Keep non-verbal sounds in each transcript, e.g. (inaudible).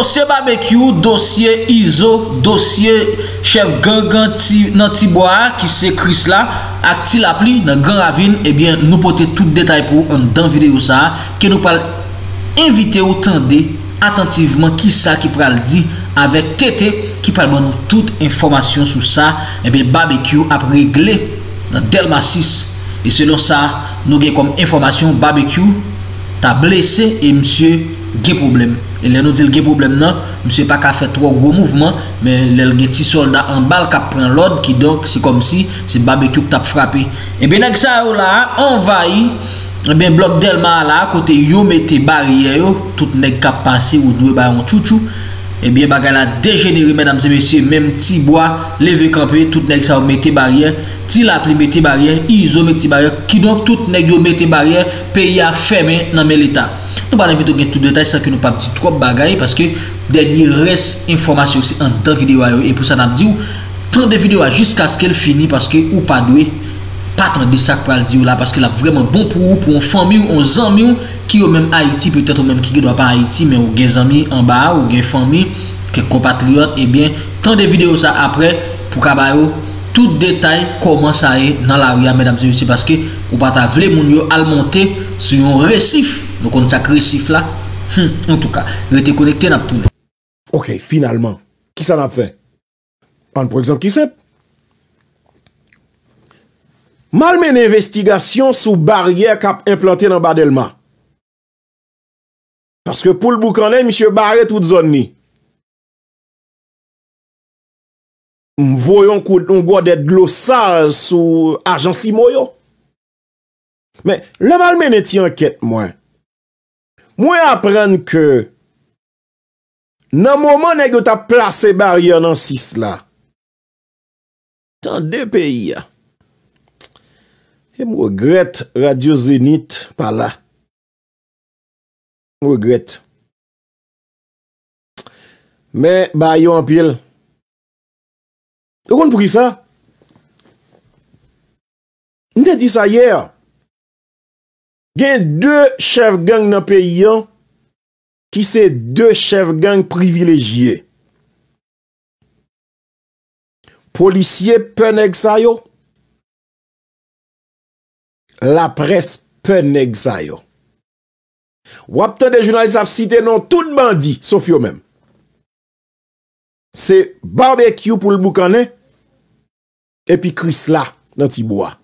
Dosye barbekyou, dosye izo, dosye chef gang gang nan tibwa ki se kris la Ak ti la pli nan gang ravine, ebyen eh nou pote tout detay pou an dan videyo sa Ke nou pal invite ou tande attentiveman ki sa ki pral di avek tete Ki pal ban nou tout informasyon sou sa, ebyen eh barbekyou ap regle nan delma 6 E se non sa nou gen kom informasyon barbekyou, ta blese e msye gen problem E lè nou zèlge problem nan, msè pa ka fè trok gwo mouvment, mè lèlge ti soldat an bal kap pren lòd ki donk, si kom si, si babetouk tap frapi. E bè nèk sa ou la, anvayi, e bè blok delman la, kote yo meti bariyè yo, tout nèk kap pansi ou dwe bayan chouchou, e eh bè baga la degeneri, mèdam zè mesye, mèm ti boa, leve kampi, tout nèk sa ou meti bariyè, ti la pli meti bariyè, i zo meti bariyè, ki donk tout nèk yo meti bariyè, pe ya fèmen nan mèl etat. Nou pa nan vitou gen tout detay sa ki nou pa pti trop bagay Paske denye res informasyon se an tan video a yo E pou sa nan di ou Tan de video a jusqu aske el fini Paske ou pa dwe patran de sak pra al di ou la Paske la vreman bon pou ou Pou an fami ou an zanmi ou Ki yo menm Haiti Pe tete ou menm ki ge do apan Haiti Men ou gen zanmi an ba Ou gen fami Ke komatriot Ebyen tan de video sa apre Pou ka bayou Tout detay koman sa e Nan la ou ya medamzi Ou se paske ou pa ta vle moun yo al monte Se yon resif Nou kon sa kre sif la. En tout ka, yo ete konekte nap toune. Ok, finalman. Ki sa nap fe? Pan pou eksemp ki sep? Mal men investigasyon sou barye kap implante nan badelma. Paske pou l bouk ane, misye barye tout zon ni. M voyon kout nou gwa det glosal sou ajansi moyo. Men, la mal men eti anket mwen. Mwen apren ke nan mouman e go ta plase bariyan nan sis la. Tan de peyi ya. E m wogret Radio Zenit pa la. M wogret. Me, bar yo an pil. E kon pou ki sa? Ni te di sa yer. Gen dè chev gang nan peyi an, ki se dè chev gang privilejye. Polisye penek sayo, la pres penek sayo. Wap tan de jounalisaf site nan tout bandi, sof yo men. Se barbekyou pou l'boukane, epi kris la nan ti bo a.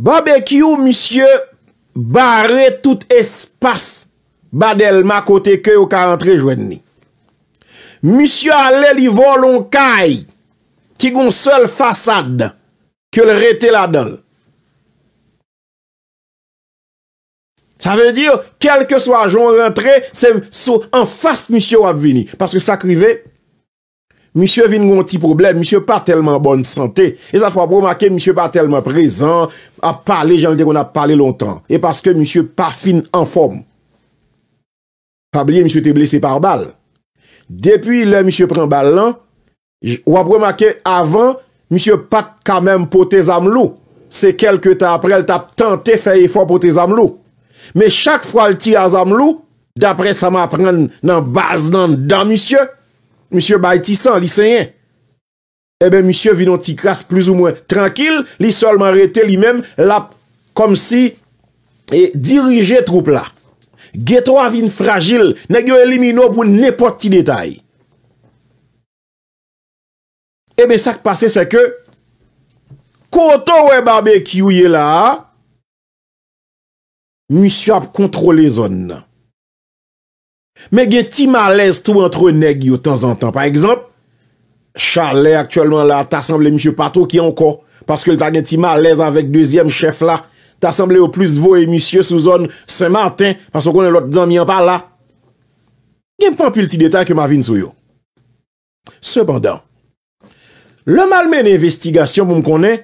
Ba be ki ou misye barre tout espas badel ma kote ke ou ka rentre jwen ni. Misye ale li volon kay ki goun sel fasad ke l rete la don. Sa ve dir, kelke swa joun rentre, se sou an fas misye wap vini. Paske sa krive... Monsye vin gonti problem, monsye pa telman bonn sante. E sa fwa promake, monsye pa telman prezant, a pale, jan le de kon a pale lontan. E paske monsye pa fin an fom. Fablie, monsye te blese par bal. Depi le monsye pren bal lan, wap promake, avan, monsye pa kamem po te zamlou. Se kelke ta aprel, ta ptante feye fwa po te zamlou. Me chak fwa l ti azamlou, dapre sa ma apren nan baz nan dan monsye, Monsye baytisan, lisayen. Eh Ebe, monsye vinon ti kras plus ou mwen tranquil. Li solman rete li men, lap kom si dirije troup la. Ghetwa vin fragil. Negyo elimino pou nepot ti detay. Ebe, eh sak pase se ke koto we barbe ki ou ye la, monsye ap kontrole zon nan. Me gen ti malez tou antre neg yo tan zan tan. Par ekzamp, chale aktuelman la, ta assemble msye pato ki anko, paske lta gen ti malez avèk deuxième chef la, ta assemble yo plus vo e msye sou zon Saint-Martin, paske konen lot zan mi an pa la. Gen pa pwil ti detay ke ma vin sou yo. Sepandan, le malmen investigasyon pou m konen,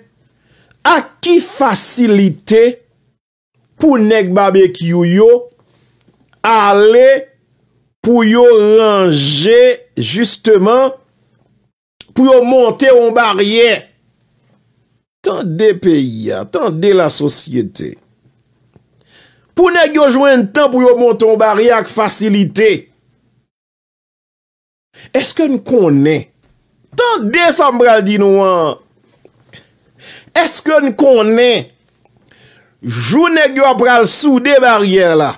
a ki fasilite pou neg babè ki yo yo ale pou yo ranje, justeman, pou yo monte yon barye, tan de peyi a, tan de la sosyete, pou nek yo jwen tan pou yo monte yon barye ak fasilite, eske nou konen, tan de sa mbral di nou an, eske nou konen, jou nek yo pral sou de barye la,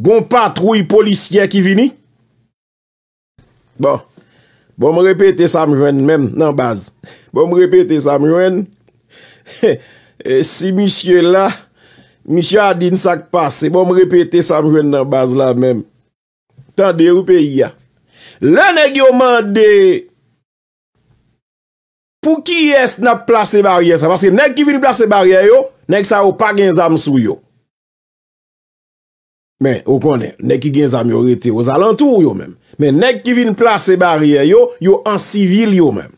Gon patroui polisyen ki vini. Bon. Bon mrepetè sa mjwen mèm nan baz. Bon mrepetè sa mjwen. Si misye la. Misye a din sak pase. Bon mrepetè sa mjwen nan baz la mèm. Tande ou pe ya. Le neg yo mande. Pou ki es nan plase barye sa. Pase neg ki vini plase barye yo. Neg sa ou pa gen zam sou yo. Men, ou konen, nek ki gen zamyorite yo, zalantou yo men. Men, nek ki vin plase barye yo, yo an sivil yo men.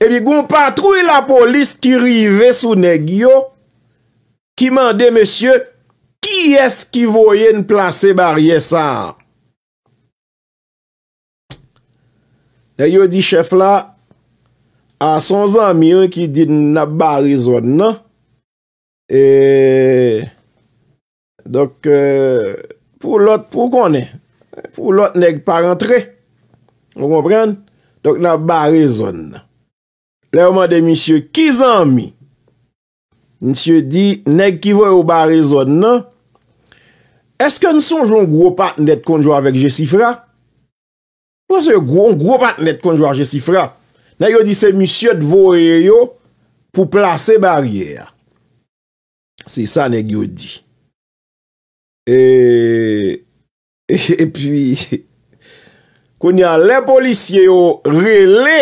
Ebi, goun patrouye la polis ki rive sou nek yo, ki mande, monsye, ki esk ki voye n plase barye sa? E yo di, chef la, a son zamyon ki din na barizon nan, eee... Dok, pou l'ot pou konè? Pou l'ot neg pa rentre? Ou komprende? Dok nan barè zon nan. Le ouman de misye, kizan mi? Nisye di, neg ki voye ou barè zon nan. Eske nson joun gwo pat net konjwa vek jesifra? Pwè se yon gwo pat net konjwa jesifra? Neg yo di se misye dvoye yo pou plase barè. Si sa neg yo di. E, e, e pwi, koun yan le polisye yo rele,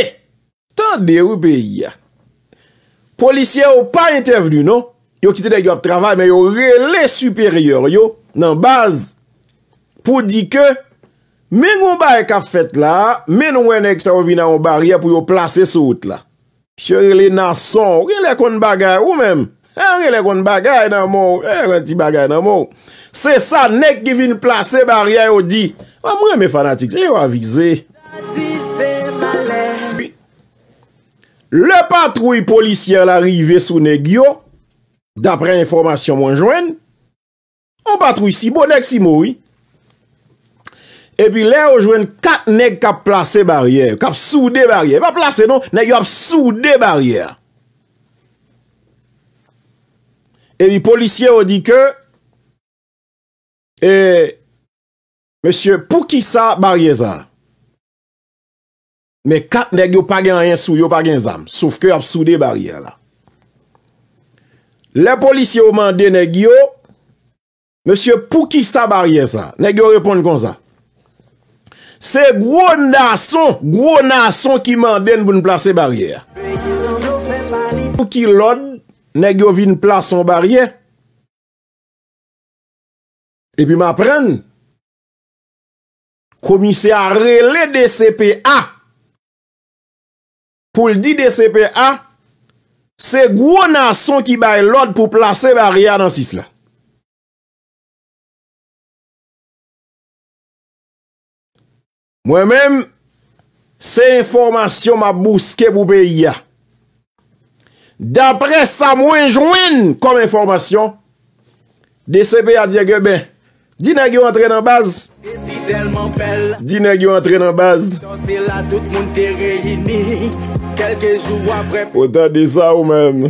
tande ou peyi ya. Polisye yo pa ente venu non, yo kite dek yo ap travay, men yo rele superior yo nan baz pou di ke, men yon baye kap fet la, men yon wene ek sa wovina yon barye pou yo plase se out la. Se rele nan son, rele kon bagay ou menm. E wè lè gwen bagay nan mou. E wè lè gwen ti bagay nan mou. Se sa, nek givin plase bariè ou di. Ah, mwen mè fanatik se yo avize. Le patroui policier l'arive sou nek yo. Dapre informasyon mwen jwen. O patroui si bon nek si mou. E pi lè ou jwen kat nek kap plase bariè. Kap sou de bariè. E pa plase non, nek yo ap sou de bariè. Ewi polisye ou di ke E Monsye pou ki sa barye zan Me kat negyo pa gen an yon sou Yon pa gen zan Souf ke ap sou de barye la Le polisye ou mande negyo Monsye pou ki sa barye zan Negyo repon kon zan Se gwo nason Gwo nason ki manden Voun plase barye Pou ki lod nek yo vin plason barye, epi m apren, komise a rele de C.P.A. pou l di de C.P.A., se gwo nason ki bay lod pou plase barye anansis la. Mwen men, se informasyon ma bouske pou peyi ya, D'apre Samouen Jouin, konm informasyon, D.C.P. a diye ge ben, Dinè gyo antren anbaz, Dinè gyo antren anbaz, Ota de sa ou men,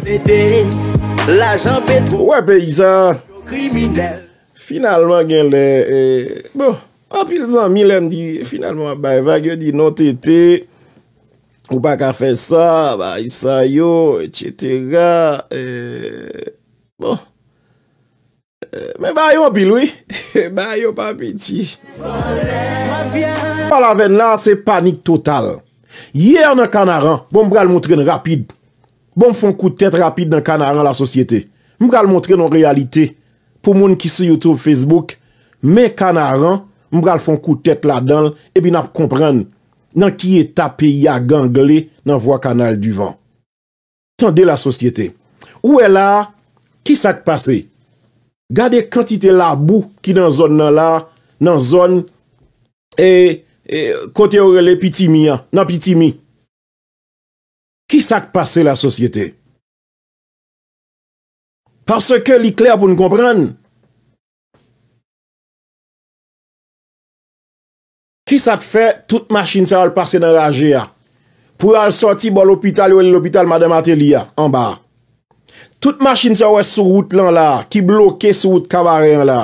Ouè pe yi sa, Finalman gen lè, eh, Bon, apil zan milen di, Finalman ben vage di not ete, Ou pa ka fe sa, ba yi sa yo, etche tera. Eh, bon. Eh, Me ba yo apil woy. (laughs) Ba yo pa biti. Pal aven la, se panik total. Yer nan kanaran, bon mwen foun koutet rapide nan kanaran la sosyete. Mwen foun koutet rapide nan kanaran la sosyete. Mwen foun koutet rapide nan kanaran la sosyete. nan ki e tape ya gangle nan vwa kanal duvan. Tande la sosyete. Ou e la, ki sak pase? Gade kantite la bou ki nan zon nan la, nan zon, e, e kote ou rele pitimi ya, nan pitimi. Ki sak pase la sosyete? Parse ke li kler pou nou kompran, Ki sa te fe, tout masjine se wè l'passe nan raje ya. Pou wè l'sorti bon l'opital ou l'opital madame Atelier ya, an ba. Tout masjine se wè sou wout lan la, ki bloke sou wout kabaryan la.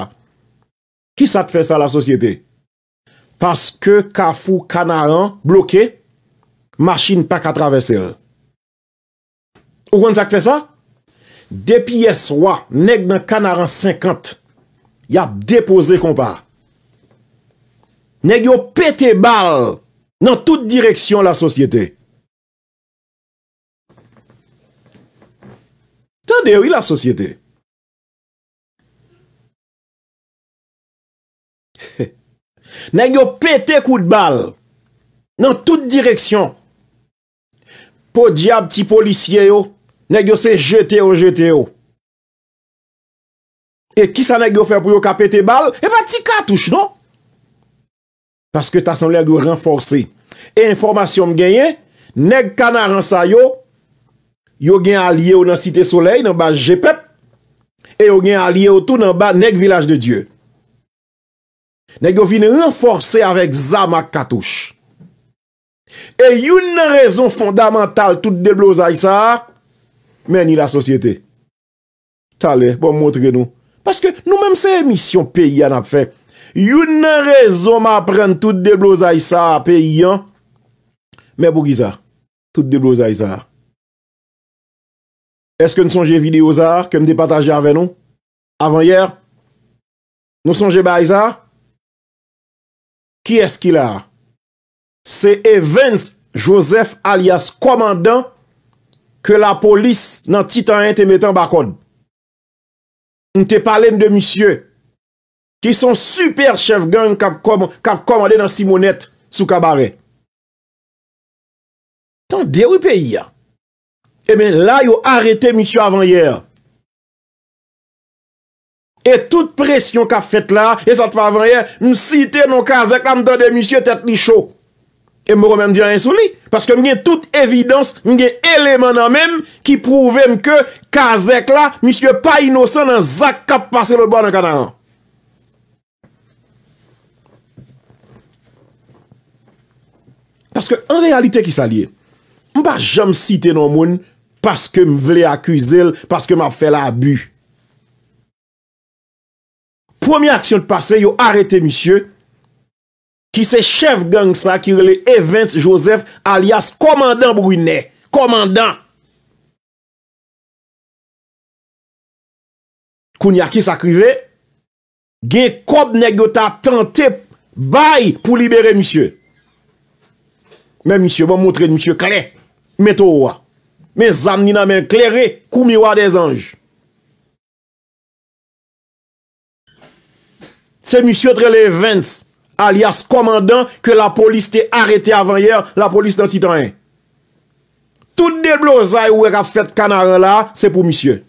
Ki sa te fe sa la sosyete? Paske ka fou kanaran bloke, masjine pa ka travesse yon. Ou kon sa te fe sa? Depi yes wè, neg nan kanaran 50, ya depose kon pa. Nèk yo pète bal nan tout direksyon la sosyete. Tande (laughs) yo yi la sosyete. Nèk yo pète kout bal nan tout direksyon. Po diab ti polisye yo, nèk yo se jete yo, jete yo. E ki sa nèk yo fè pou yo ka pète bal? E eh pa ti katouche nou. Paske ta san lèk yo renforse. E informasyon m genyen, neg kanar an sa yo, yo gen alye ou nan site soley, nan ba Jepep, e yo gen alye ou tou nan ba neg vilaj de Diyo. Neg yo vine renforse avèk Zama Katouch. E yon nan rezon fondamental tout deblozay sa, meni la sosyete. Talè, bon montre gen nou. Paske nou menm se misyon peyi an ap fèk. You nè rezon mè apren tout debloza isa apè yon. Mè bou giza. Tout debloza isa. Eske nou sonje videoza ke mde patajer vè nou? Avan yè? Nou sonje ba isa? Ki esk il a? Se e vens Josef alias komandan ke la polis nan titan yon te metan bakon. Nte pale mde misye. ki son super chevgan kap komade nan Simonet sou kabare. Tande ou e peyi ya? Emen eh la yo arete misyo avan yer. E tout presyon kap fet la, e sat pa avan yer, msite non kazek la mtande misyo tet li chou. E mwro menm diyan yon sou li, paske mgen tout evidans, mgen eleman nan menm, ki prouvem ke kazek la, misyo pa inosan nan zak kap pase le ban nan katan an. Paske an realite ki sa liye. Mba jam site nan moun paske m vle akwize l, paske m ap fè la abu. Premier aksyon te pase, yo arete misye, ki se chef gang sa, ki rele Evans Joseph, alias komandan brune, komandan. Kouniaki sa krive, gen kob negota tante bay pou libere misye. Men misye bon motre de misye kle, meto wwa. Men zan ni nan men kle re, kou mi wwa de zanj. Se misye tre le vent, alias komandan, ke la polis te arete avan yer, la polis nan titan en. Tout deblo zay wwe ka fet kanaren la, se pou misye.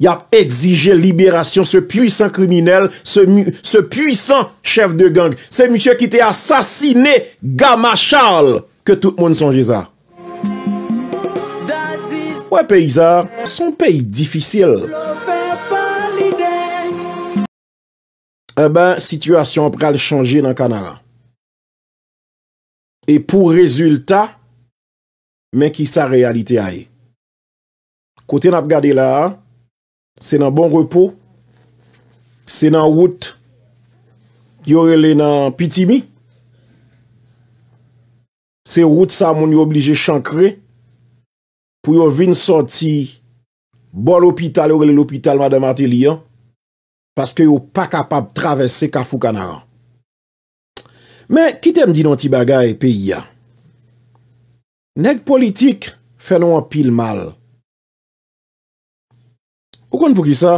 Y ap exige liberasyon se puisan kriminel, se puisan chef de gang. Se msye ki te asasine Gamachal. Ke tout moun sonje za. Ouè peyza, son pey difficile. E ben, sitwasyon pral chanje nan kanala. E pou rezultat, men ki sa realite ae. Kote nap gade la, Se nan bon repo, se nan wout, yo rele nan pitimi, se wout sa moun yo oblije chankre pou yo vin soti bon l'hopital yo rele l'hopital madè matè liyan, paske yo pa kapab travesse Kafou Kanara. Men, kitèm di nan ti bagay pe iyan. Nèk politik fèlou an pil mal. O kon pou ki sa,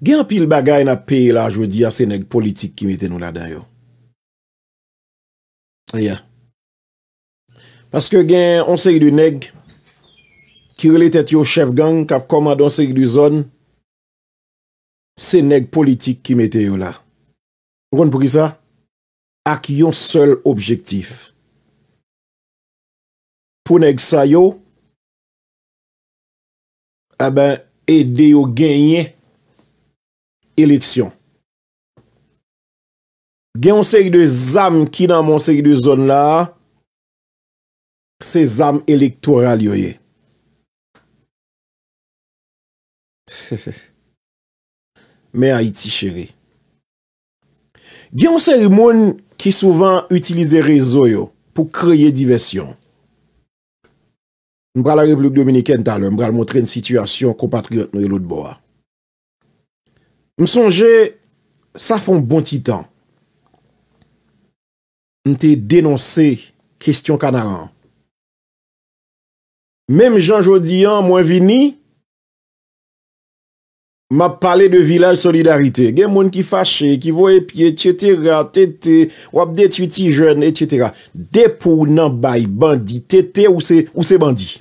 gen apil bagay na pe la jwodi a se neg politik ki meten nou la dan yo. Aya. Ah, Paske gen, on se yi du neg, ki rele tet yo chef gang, kap komadon se yi du zon, se neg politik ki meten yo la. O kon pou ki sa, ak yon sol objektif. Pou neg sa yo, e ben ede yo genye eleksyon. Gen yon seri de zan ki nan moun seri de zon la, se zan elektoral yo ye. (laughs) Me a iti chere. Gen yon seri moun ki souvan utilize rezo yo pou kreye diversyon. Mbra la Republik Dominikè n talè, mbra l montre n situasyon kompatriot nou yelot bo a. M sonje, sa fon bon ti tan. N te denonse, kestyon kanaran. Mem Jean-Jody An, mwen vini, m ap pale de vilaj solidarite. Gen moun ki fache, ki vo epye, etc. Tete, wap de tuti jen, etc. Depo ou nan bay, bandi, tete ou se bandi.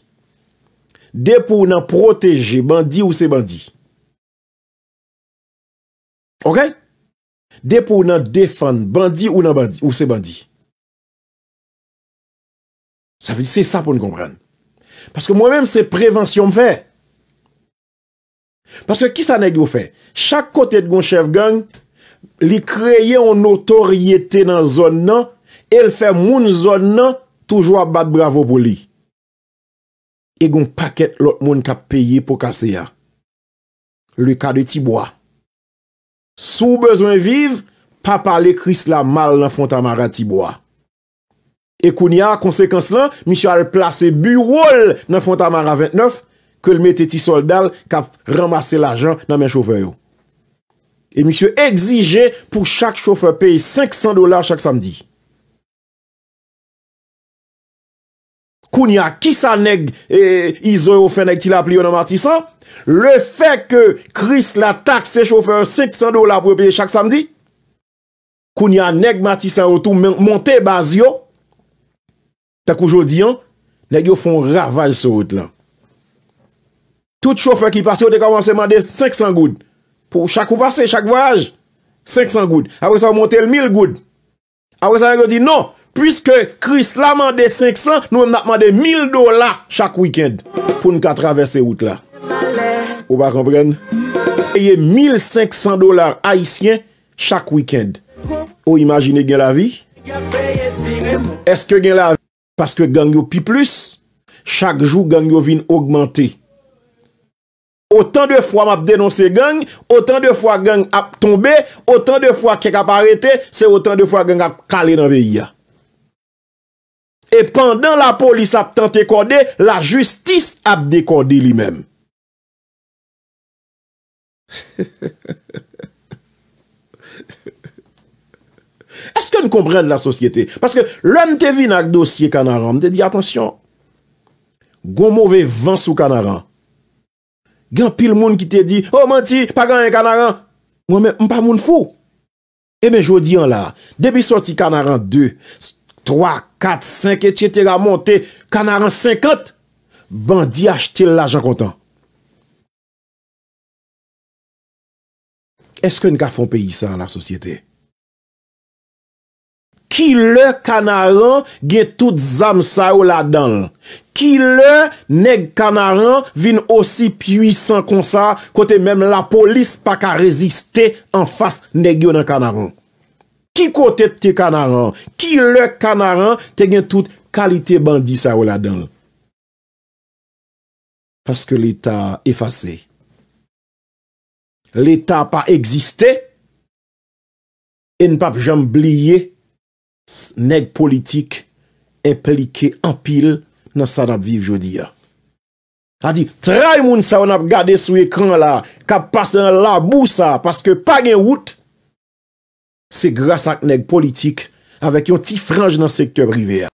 Dè pou nan proteje bandi ou se bandi. Ok? Dè pou nan defan bandi ou se bandi. Sa fè di se sa pou nou kompran. Paske mwen mèm se prevensyon mw fè. Paske ki sa nan ek mw fè? Chak kote dgon chef gang, li kreye an notoryete nan zon nan, el fè moun zon nan, toujwa bat bravo pou li. E goun paket lot moun kap peye pou kase ya. Lui ka de tibwa. Sou bezwen viv, pa pale kris la mal nan fontamara tibwa. E koun ya konsekans lan, misyo al plase biwol nan fontamara 29 ke l mette ti soldal kap ramase l ajan nan men chowfer yo. E misyo egzije pou chak chowfer peye 500 dolar chak samdi. koun ya ki sa neg e, izon ou fe neg ti la pli yo nan Matisan, le fe ke Kris la tak se choufe un 500 dolar pou peye chak samdi, koun ya neg Matisan ou tou monte baz yo, tak oujodi an, le yo fon ravaj se vout la. Tout choufe ki pase yo te komanse mande 500 goud, pou chak ou pase, chak voyaj, 500 goud, apre sa ou monte l 1000 goud, apre sa yo di non, apre sa yo di non, Piske kris la mande 500, nou m nap mande 1000 dola chak wikend. Poun ka traves se wout la. Ou ba kompren? Eye 1500 dolar haisyen chak wikend. Ou imagine gen la vi? Eske gen la vi? Paske gang yo pi plus, chak jou gang yo vin augmente. Otan de fwa map denonse gang, otan de fwa gang ap tombe, otan de fwa kek ap arete, se otan de fwa gang ap kale nan beyi ya. E pandan la polis ap tante kode, la justis ap dekode li (laughs) menm. Eske nou kompren la sosyete? Paske loun te vi nak dosye kanaran, mte di atensyon. Gon mouve vansou kanaran. Gan pil moun ki te di, o oh, manti, pa gan yon kanaran. Mwen men mpa moun fou. E eh men jodi an la, debi soti kanaran 2, 3. 3, 4, 5, etche te ga monte, kanaran 50, bandi achte l'ajan kontan. Eske n ka fon peyi sa la sosyete? Ki le kanaran gen tout zamsa ou la dan? Ki le neg kanaran vin osi pwisan konsa kote menm la polis pa ka reziste an fas neg yon kanaran? Ki kote te kanaran, ki lèk kanaran, te gen tout kalite bandi sa ou la donl. Paske l'Etat efase. L'Etat pa egziste, en pap jambliye, neg politik, implike ampil, nan sa nap viv jodi ya. A di, trai moun sa ou nap gade sou ekran la, kap pase nan labou sa, paske pa gen wout, se grasa knèk politik avèk yon ti franj nan sektèp rivè.